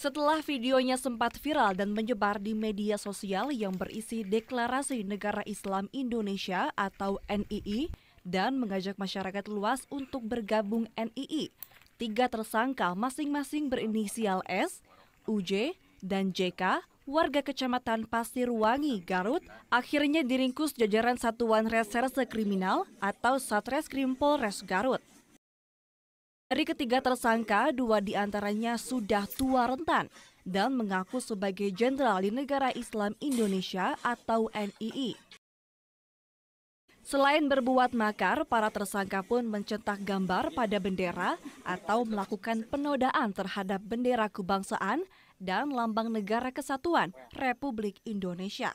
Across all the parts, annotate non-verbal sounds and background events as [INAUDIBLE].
Setelah videonya sempat viral dan menyebar di media sosial yang berisi Deklarasi Negara Islam Indonesia atau NII dan mengajak masyarakat luas untuk bergabung NII, tiga tersangka masing-masing berinisial S, UJ, dan JK, warga kecamatan Pasirwangi, Garut, akhirnya diringkus jajaran Satuan Reserse Kriminal atau Satreskrim Polres Garut. Dari ketiga tersangka, dua diantaranya sudah tua rentan dan mengaku sebagai jenderal di negara Islam Indonesia atau NII. Selain berbuat makar, para tersangka pun mencetak gambar pada bendera atau melakukan penodaan terhadap bendera kebangsaan dan lambang negara kesatuan Republik Indonesia.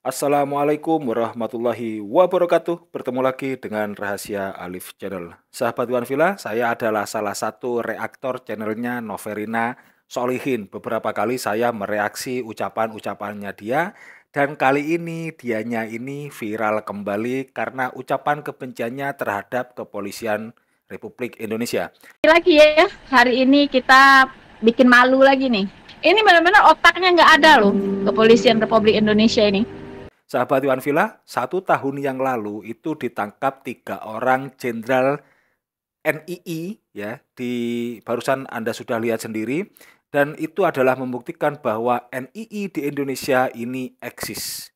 Assalamualaikum warahmatullahi wabarakatuh. Bertemu lagi dengan Rahasia Alif Channel. Sahabat Wan Villa, saya adalah salah satu reaktor channelnya Noverina Solihin. Beberapa kali saya mereaksi ucapan-ucapannya dia dan kali ini dianya ini viral kembali karena ucapan kebenciannya terhadap kepolisian Republik Indonesia. Lagi ya, hari ini kita bikin malu lagi nih. Ini benar-benar otaknya nggak ada loh kepolisian Republik Indonesia ini. Sahabat Iwan Villa, satu tahun yang lalu itu ditangkap tiga orang jenderal NII ya di barusan Anda sudah lihat sendiri dan itu adalah membuktikan bahwa NII di Indonesia ini eksis.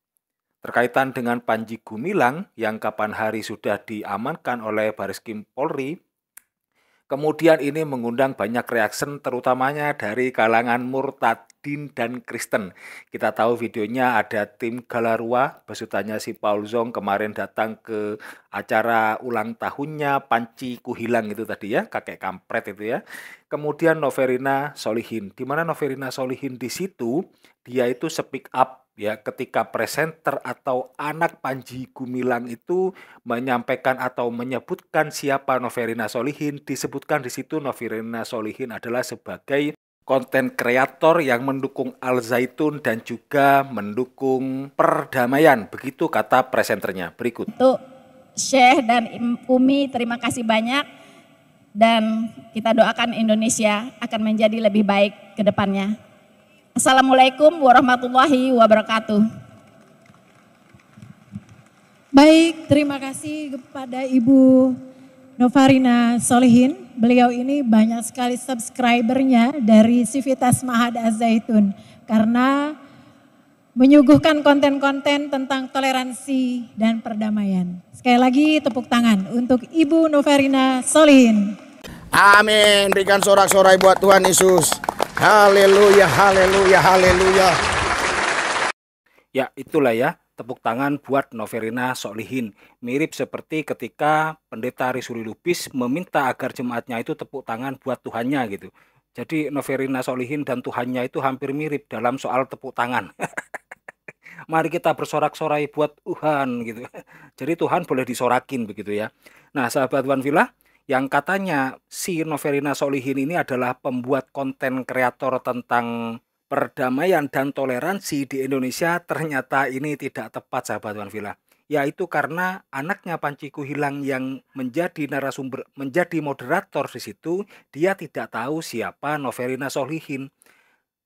Terkaitan dengan Panji Gumilang yang kapan hari sudah diamankan oleh Baris krim Polri, kemudian ini mengundang banyak reaksi terutamanya dari kalangan murtad Din dan Kristen. Kita tahu videonya ada tim Galarua, besutannya si Paul Zong kemarin datang ke acara ulang tahunnya Panci Kuhilang itu tadi ya, kakek kampret itu ya. Kemudian Noverina Solihin, di mana Noverina Solihin di situ dia itu speak up ya ketika presenter atau anak Panji Gumilang itu menyampaikan atau menyebutkan siapa Noverina Solihin disebutkan di situ Noverina Solihin adalah sebagai konten kreator yang mendukung Al Zaitun dan juga mendukung perdamaian. Begitu kata presenternya. Berikut. Untuk Syekh dan Umi terima kasih banyak dan kita doakan Indonesia akan menjadi lebih baik ke depannya. Assalamualaikum warahmatullahi wabarakatuh. Baik, terima kasih kepada Ibu Novarina Solihin. Beliau ini banyak sekali subscribernya dari Civitas Mahad Azaitun karena menyuguhkan konten-konten tentang toleransi dan perdamaian. Sekali lagi tepuk tangan untuk Ibu Novarina Solihin. Amin. Berikan sorak-sorai buat Tuhan Yesus. Haleluya, haleluya, haleluya. Ya, itulah ya tepuk tangan buat Noverina Solihin. Mirip seperti ketika pendeta Risuli Lubis meminta agar jemaatnya itu tepuk tangan buat Tuhannya gitu. Jadi Noverina Solihin dan Tuhannya itu hampir mirip dalam soal tepuk tangan. [LAUGHS] Mari kita bersorak-sorai buat Tuhan gitu. [LAUGHS] Jadi Tuhan boleh disorakin begitu ya. Nah sahabat Wan Villa, yang katanya si Noverina Solihin ini adalah pembuat konten kreator tentang perdamaian dan toleransi di Indonesia ternyata ini tidak tepat sahabat One Villa yaitu karena anaknya Panciku Hilang yang menjadi narasumber menjadi moderator di situ dia tidak tahu siapa Novelina Solihin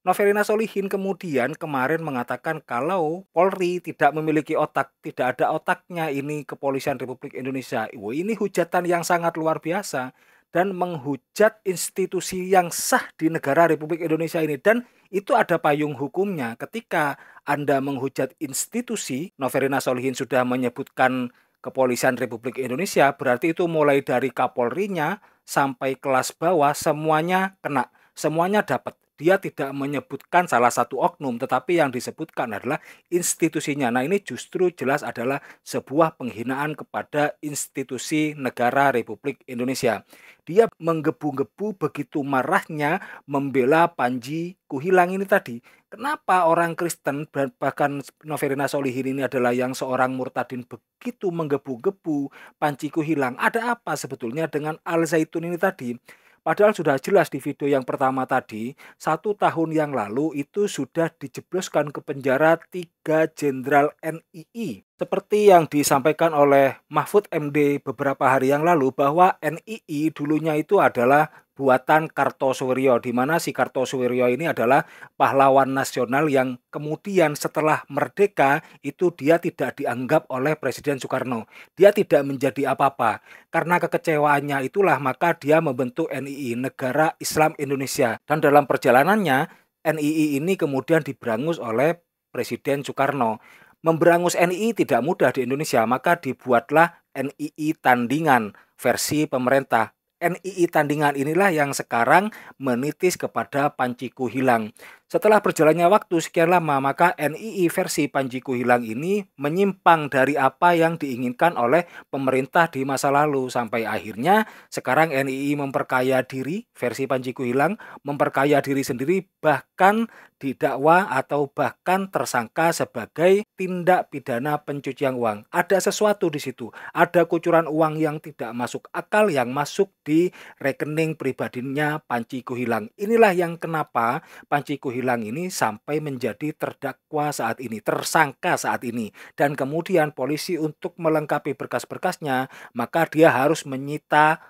Novelina Solihin kemudian kemarin mengatakan kalau Polri tidak memiliki otak, tidak ada otaknya ini kepolisian Republik Indonesia. Wah, ini hujatan yang sangat luar biasa dan menghujat institusi yang sah di negara Republik Indonesia ini dan itu ada payung hukumnya ketika Anda menghujat institusi Noverina Solihin sudah menyebutkan Kepolisian Republik Indonesia berarti itu mulai dari Kapolrinya sampai kelas bawah semuanya kena semuanya dapat dia tidak menyebutkan salah satu oknum, tetapi yang disebutkan adalah institusinya. Nah, ini justru jelas adalah sebuah penghinaan kepada institusi negara Republik Indonesia. Dia menggebu-gebu begitu marahnya membela Panji Kuhilang ini tadi. Kenapa orang Kristen bahkan Noverina Solihin ini adalah yang seorang murtadin begitu menggebu-gebu Panji Kuhilang? Ada apa sebetulnya dengan Al Zaitun ini tadi? Padahal sudah jelas di video yang pertama tadi, satu tahun yang lalu itu sudah dijebloskan ke penjara tiga jenderal NII. Seperti yang disampaikan oleh Mahfud MD beberapa hari yang lalu bahwa NII dulunya itu adalah buatan Kartosuwiryo di mana si Kartosuwiryo ini adalah pahlawan nasional yang kemudian setelah merdeka itu dia tidak dianggap oleh Presiden Soekarno. Dia tidak menjadi apa-apa. Karena kekecewaannya itulah maka dia membentuk NII Negara Islam Indonesia dan dalam perjalanannya NII ini kemudian diberangus oleh Presiden Soekarno. Memberangus NII tidak mudah di Indonesia, maka dibuatlah NII tandingan versi pemerintah NII tandingan inilah yang sekarang menitis kepada panciku hilang. Setelah berjalannya waktu sekian lama, maka NII versi Panji Kuhilang ini menyimpang dari apa yang diinginkan oleh pemerintah di masa lalu sampai akhirnya sekarang NII memperkaya diri versi Panji Kuhilang, memperkaya diri sendiri bahkan didakwa atau bahkan tersangka sebagai tindak pidana pencucian uang. Ada sesuatu di situ, ada kucuran uang yang tidak masuk akal yang masuk di rekening pribadinya Panji Kuhilang. Inilah yang kenapa Panji Kuhilang hilang ini sampai menjadi terdakwa saat ini, tersangka saat ini. Dan kemudian polisi untuk melengkapi berkas-berkasnya, maka dia harus menyita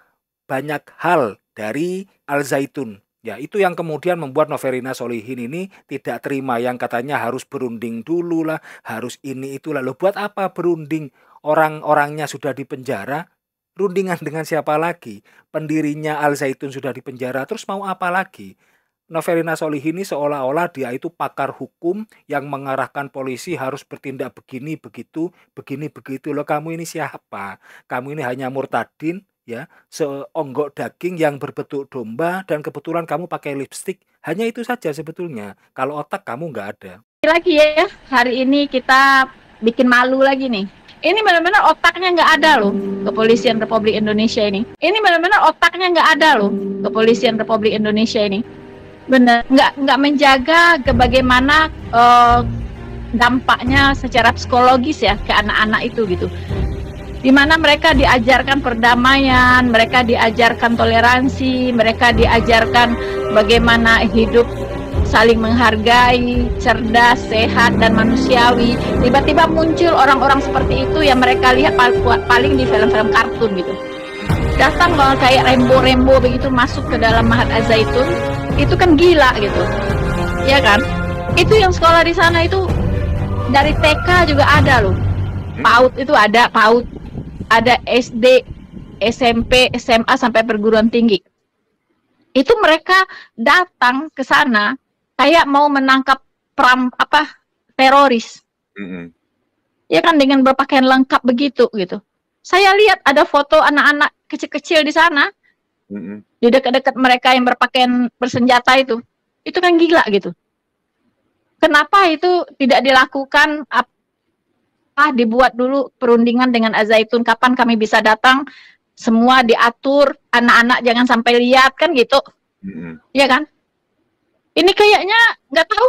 banyak hal dari Al-Zaitun. Ya, itu yang kemudian membuat Noverina Solihin ini tidak terima yang katanya harus berunding dulu lah, harus ini itu lalu buat apa berunding? Orang-orangnya sudah di penjara rundingan dengan siapa lagi? Pendirinya Al Zaitun sudah di penjara terus mau apa lagi? Novelina Solihini seolah-olah dia itu pakar hukum yang mengarahkan polisi harus bertindak begini begitu begini begitu loh kamu ini siapa kamu ini hanya murtadin ya seonggok daging yang berbentuk domba dan kebetulan kamu pakai lipstick hanya itu saja sebetulnya kalau otak kamu nggak ada lagi ya hari ini kita bikin malu lagi nih ini benar-benar otaknya nggak ada loh kepolisian Republik Indonesia ini ini benar-benar otaknya nggak ada loh kepolisian Republik Indonesia ini benar nggak nggak menjaga ke bagaimana uh, dampaknya secara psikologis ya ke anak-anak itu gitu di mana mereka diajarkan perdamaian, mereka diajarkan toleransi, mereka diajarkan bagaimana hidup saling menghargai, cerdas, sehat dan manusiawi. Tiba-tiba muncul orang-orang seperti itu yang mereka lihat paling di film-film kartun gitu. Datang kalau kayak rembo-rembo begitu masuk ke dalam Mahat Azaitun, itu kan gila gitu ya kan itu yang sekolah di sana itu dari TK juga ada loh hmm? PAUD itu ada PAUD ada SD SMP SMA sampai perguruan tinggi itu mereka datang ke sana kayak mau menangkap pram apa teroris mm-hmm. ya kan dengan berpakaian lengkap begitu gitu saya lihat ada foto anak-anak kecil-kecil di sana jadi hmm Di dekat-dekat mereka yang berpakaian bersenjata itu, itu kan gila gitu. Kenapa itu tidak dilakukan apa dibuat dulu perundingan dengan Azaitun kapan kami bisa datang? Semua diatur, anak-anak jangan sampai lihat kan gitu. Mm-hmm. ya kan? Ini kayaknya nggak tahu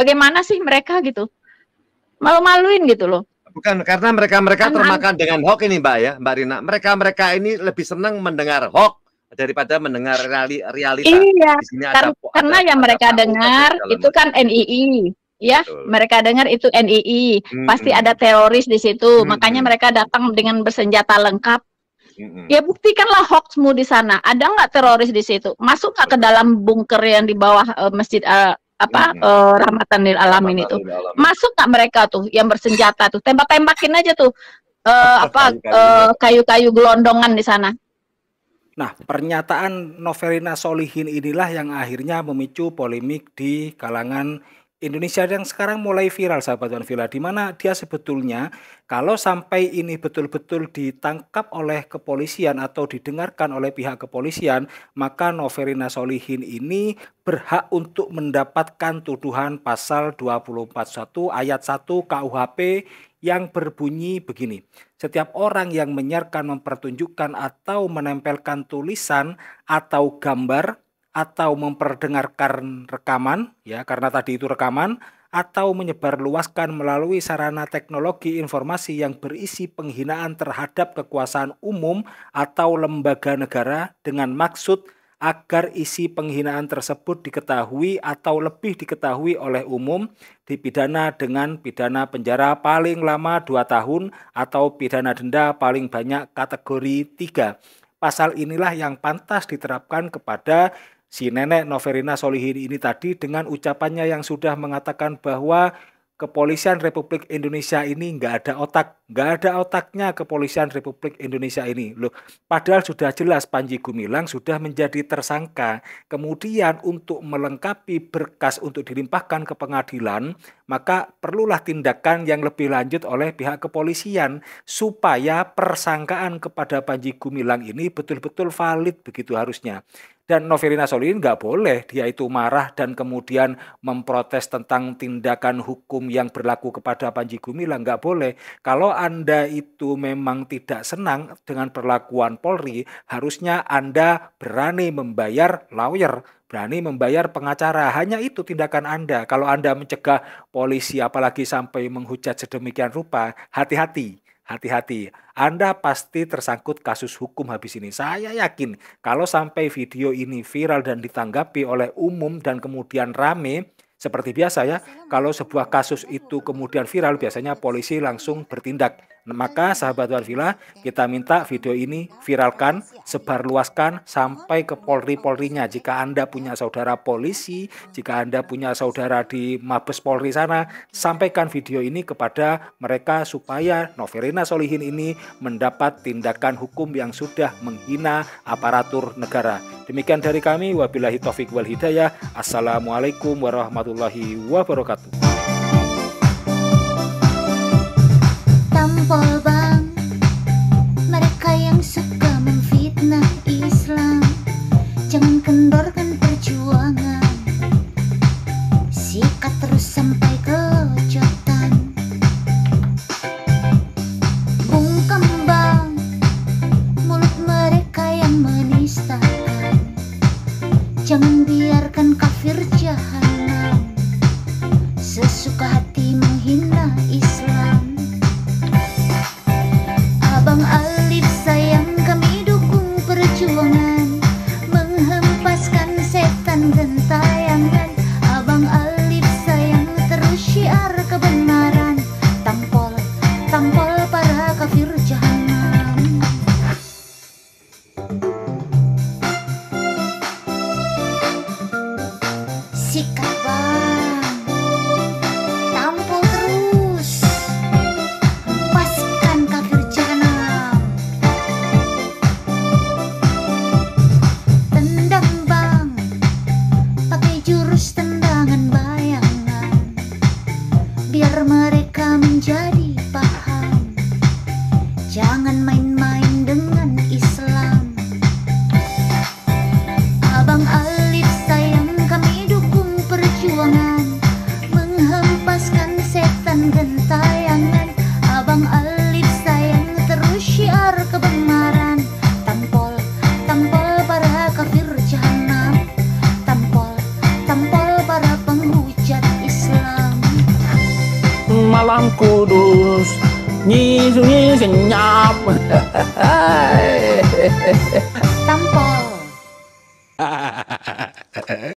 bagaimana sih mereka gitu. Malu-maluin gitu loh bukan karena mereka mereka termakan dengan hoax ini mbak ya mbak Rina mereka mereka ini lebih senang mendengar hoax daripada mendengar reali, realita iya, di sini karena yang ada mereka dengar itu kan NII ya Betul. mereka dengar itu NII hmm, pasti ada teroris di situ hmm, makanya mereka datang dengan bersenjata lengkap hmm, ya buktikanlah hoaxmu di sana ada nggak teroris di situ masuk nggak ke dalam bunker yang di bawah uh, masjid uh, apa hmm. uh, eh, rahmatan alamin itu alamin. masuk nggak mereka tuh yang bersenjata tuh tembak tembakin aja tuh uh, [LAUGHS] apa kayu-kayu uh, kayu -kayu gelondongan di sana Nah, pernyataan Noverina Solihin inilah yang akhirnya memicu polemik di kalangan Indonesia yang sekarang mulai viral sahabat Wan Villa di mana dia sebetulnya kalau sampai ini betul-betul ditangkap oleh kepolisian atau didengarkan oleh pihak kepolisian maka Noverina Solihin ini berhak untuk mendapatkan tuduhan pasal 241 ayat 1 KUHP yang berbunyi begini. Setiap orang yang menyiarkan, mempertunjukkan atau menempelkan tulisan atau gambar atau memperdengarkan rekaman ya karena tadi itu rekaman atau menyebarluaskan melalui sarana teknologi informasi yang berisi penghinaan terhadap kekuasaan umum atau lembaga negara dengan maksud agar isi penghinaan tersebut diketahui atau lebih diketahui oleh umum dipidana dengan pidana penjara paling lama 2 tahun atau pidana denda paling banyak kategori 3. Pasal inilah yang pantas diterapkan kepada si nenek Noverina Solihin ini tadi dengan ucapannya yang sudah mengatakan bahwa kepolisian Republik Indonesia ini nggak ada otak, nggak ada otaknya kepolisian Republik Indonesia ini. Loh, padahal sudah jelas Panji Gumilang sudah menjadi tersangka. Kemudian untuk melengkapi berkas untuk dilimpahkan ke pengadilan, maka perlulah tindakan yang lebih lanjut oleh pihak kepolisian supaya persangkaan kepada Panji Gumilang ini betul-betul valid begitu harusnya. Dan Noverina Solihin nggak boleh dia itu marah dan kemudian memprotes tentang tindakan hukum yang berlaku kepada Panji Gumilang nggak boleh. Kalau Anda itu memang tidak senang dengan perlakuan Polri, harusnya Anda berani membayar lawyer berani membayar pengacara. Hanya itu tindakan Anda. Kalau Anda mencegah polisi apalagi sampai menghujat sedemikian rupa, hati-hati. Hati-hati, Anda pasti tersangkut kasus hukum habis ini. Saya yakin kalau sampai video ini viral dan ditanggapi oleh umum dan kemudian rame, seperti biasa ya, kalau sebuah kasus itu kemudian viral biasanya polisi langsung bertindak maka sahabat Warvila, kita minta video ini viralkan, sebarluaskan sampai ke Polri-Polrinya. Jika Anda punya saudara polisi, jika Anda punya saudara di Mabes Polri sana, sampaikan video ini kepada mereka supaya Noverina Solihin ini mendapat tindakan hukum yang sudah menghina aparatur negara. Demikian dari kami, wabillahi taufik wal hidayah. Assalamualaikum warahmatullahi wabarakatuh. polbang Mereka yang suka memfitnah Islam Jangan kendor Tampol, tampol pada kafir Tampol, tampol pada penghujat Islam Malam kudus Nyisu senyap Tampol [LAUGHS]